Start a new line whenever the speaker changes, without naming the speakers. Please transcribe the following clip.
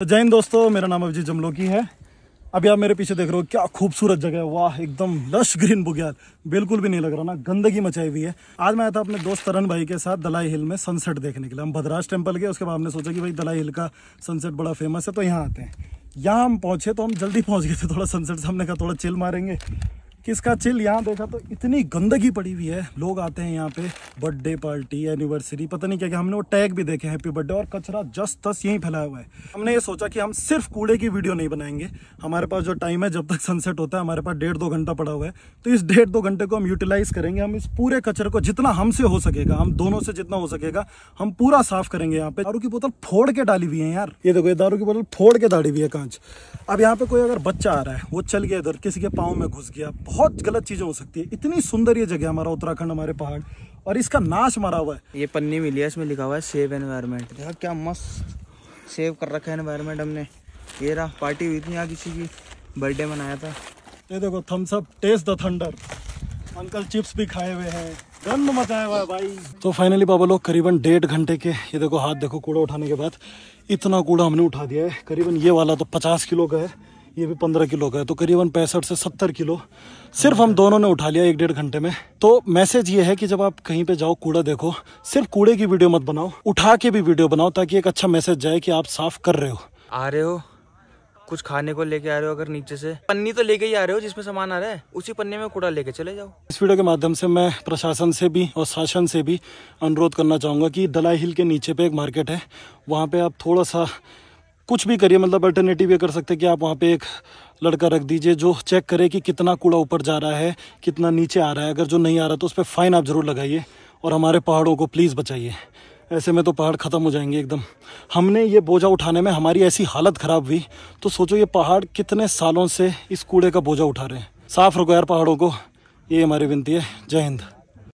तो जय हिंद दोस्तों मेरा नाम अभिजीत जमलोकी है अभी आप मेरे पीछे देख रहे हो क्या खूबसूरत जगह है वाह एकदम लश ग्रीन बुग्याल बिल्कुल भी नहीं लग रहा ना गंदगी मचाई हुई है आज मैं आया था अपने दोस्त तरन भाई के साथ दलाई हिल में सनसेट देखने के लिए हम भद्राज टेम्पल गए उसके बाद हमने सोचा कि भाई दलाई हिल का सनसेट बड़ा फेमस है तो यहाँ आते हैं यहाँ हम पहुँचे तो हम जल्दी पहुँच गए थे थोड़ा सनसेट सामने का थोड़ा चिल मारेंगे कि इसका चिल यहाँ देखा तो इतनी गंदगी पड़ी हुई है लोग आते हैं यहाँ पे बर्थडे पार्टी एनिवर्सरी पता नहीं क्या क्या हमने वो टैग भी देखे हैप्पी बर्थडे और कचरा जस्ट तस यहीं फैलाया हुआ है हमने ये सोचा कि हम सिर्फ कूड़े की वीडियो नहीं बनाएंगे हमारे पास जो टाइम है जब तक सनसेट होता है हमारे पास डेढ़ दो घंटा पड़ा हुआ है तो इस डेढ़ दो घंटे को हम यूटिलाइज करेंगे हम इस पूरे कचरे को जितना हमसे हो सकेगा हम दोनों से जितना हो सकेगा हम पूरा साफ करेंगे यहाँ पे दारू की बोतल फोड़ के डाली हुई है यार ये देखो ये दारू की बोतल फोड़ के डाली हुई है कांच अब यहाँ पे कोई अगर बच्चा आ रहा है वो चल गया इधर किसी के पाँव में घुस गया बहुत गलत चीज़ें हो सकती है इतनी सुंदर ये जगह हमारा उत्तराखंड हमारे पहाड़ और इसका नाश मरा हुआ
है ये पन्नी मिली है इसमें लिखा हुआ है सेव एनवायरमेंट देखा क्या मस्त सेव कर रखा है एनवायरमेंट हमने ये रहा पार्टी हुई थी यहाँ किसी की बर्थडे मनाया था ये देखो Thums Up
taste the thunder Uncle Chips भी खाए हुए हैं गंद मचाया हुआ है भाई तो फाइनली बाबा लोग करीबन डेढ़ घंटे के ये देखो हाथ देखो कूड़ा उठाने के बाद इतना कूड़ा हमने उठा दिया है करीबन ये वाला तो पचास किलो का है ये भी पंद्रह किलो का है तो करीबन पैंसठ से सत्तर किलो सिर्फ हम दोनों ने उठा लिया एक डेढ़ घंटे में तो मैसेज ये है कि जब आप कहीं पे जाओ कूड़ा देखो सिर्फ कूड़े की वीडियो मत बनाओ उठा के भी वीडियो बनाओ ताकि एक अच्छा मैसेज जाए कि आप साफ कर रहे हो
आ रहे हो कुछ खाने को लेके आ रहे हो अगर नीचे से पन्नी तो लेके ही आ रहे हो जिसमें सामान आ रहा है उसी पन्ने में कूड़ा लेके चले जाओ
इस वीडियो के माध्यम से मैं प्रशासन से भी और शासन से भी अनुरोध करना चाहूंगा कि दलाई हिल के नीचे पे एक मार्केट है वहाँ पे आप थोड़ा सा कुछ भी करिए मतलब अल्टरनेटिव ये कर सकते हैं कि आप वहाँ पे एक लड़का रख दीजिए जो चेक करे कि कितना कूड़ा ऊपर जा रहा है कितना नीचे आ रहा है अगर जो नहीं आ रहा तो उस पर फ़ाइन आप ज़रूर लगाइए और हमारे पहाड़ों को प्लीज़ बचाइए ऐसे में तो पहाड़ ख़त्म हो जाएंगे एकदम हमने ये बोझा उठाने में हमारी ऐसी हालत ख़राब हुई तो सोचो ये पहाड़ कितने सालों से इस कूड़े का बोझा उठा रहे हैं साफ़ रखो यार पहाड़ों को ये हमारी विनती है जय हिंद